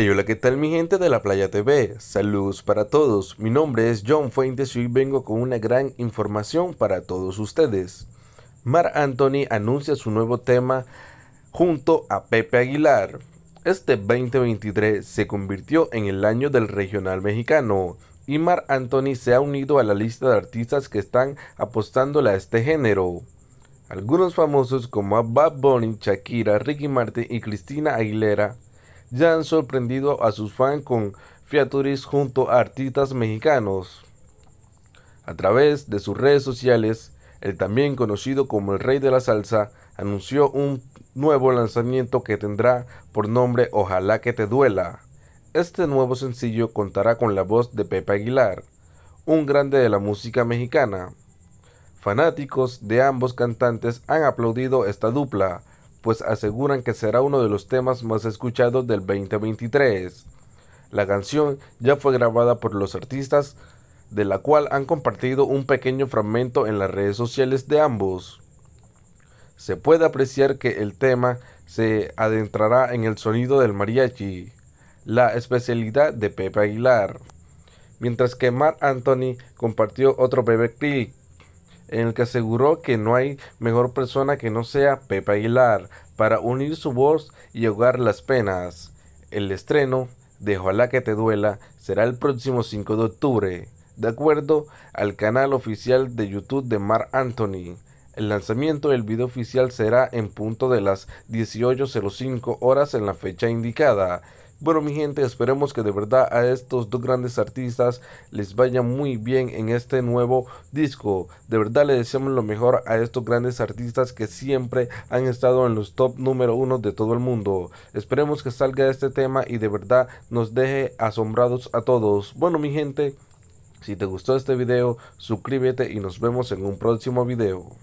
Hey, hola, ¿qué tal mi gente de la Playa TV? Saludos para todos. Mi nombre es John Fuentes y hoy vengo con una gran información para todos ustedes. Mar Anthony anuncia su nuevo tema junto a Pepe Aguilar. Este 2023 se convirtió en el año del regional mexicano y Mar Anthony se ha unido a la lista de artistas que están apostándole a este género. Algunos famosos como Bad Bunny, Shakira, Ricky Martin y Cristina Aguilera ya han sorprendido a sus fans con Fiaturis junto a artistas mexicanos. A través de sus redes sociales, el también conocido como el Rey de la Salsa anunció un nuevo lanzamiento que tendrá por nombre Ojalá que te duela. Este nuevo sencillo contará con la voz de Pepe Aguilar, un grande de la música mexicana. Fanáticos de ambos cantantes han aplaudido esta dupla, pues aseguran que será uno de los temas más escuchados del 2023. La canción ya fue grabada por los artistas, de la cual han compartido un pequeño fragmento en las redes sociales de ambos. Se puede apreciar que el tema se adentrará en el sonido del mariachi, la especialidad de Pepe Aguilar, mientras que Mark Anthony compartió otro bebé clip en el que aseguró que no hay mejor persona que no sea Pepe Aguilar para unir su voz y ahogar las penas. El estreno de Ojalá que te duela será el próximo 5 de octubre, de acuerdo al canal oficial de YouTube de Mar Anthony. El lanzamiento del video oficial será en punto de las 18.05 horas en la fecha indicada. Bueno, mi gente, esperemos que de verdad a estos dos grandes artistas les vaya muy bien en este nuevo disco. De verdad le deseamos lo mejor a estos grandes artistas que siempre han estado en los top número uno de todo el mundo. Esperemos que salga este tema y de verdad nos deje asombrados a todos. Bueno, mi gente, si te gustó este video, suscríbete y nos vemos en un próximo video.